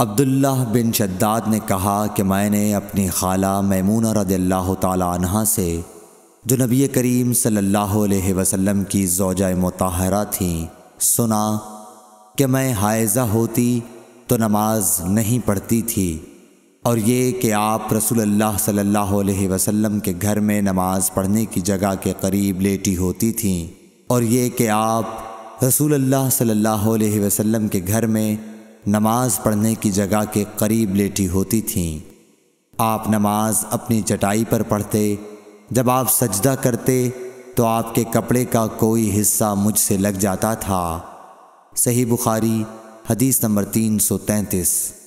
अब्दुल्ला बिन शद्दाद ने कहा कि मैंने अपनी खाला मैमूना रद अल्लाह तह से जो नबी करीम सल्लल्लाहु अलैहि वसल्लम की जोजा मतहरा थीं सुना कि मैं हायजा होती तो नमाज नहीं पढ़ती थी और ये कि आप रसूल अल्लाह सल्लल्लाहु अलैहि वसल्लम के घर में नमाज पढ़ने की जगह के करीब लेटी होती थीं और ये कि आप रसूल अल्लाह सल्लल्लाहु अलैहि वसल्लम के घर में नमाज पढ़ने की जगह के करीब लेटी होती थीं आप नमाज अपनी चटाई पर पढ़ते जब आप सजदा करते तो आपके कपड़े का कोई हिस्सा मुझसे लग जाता था सही बुखारी हदीस नंबर तीन सौ तैंतीस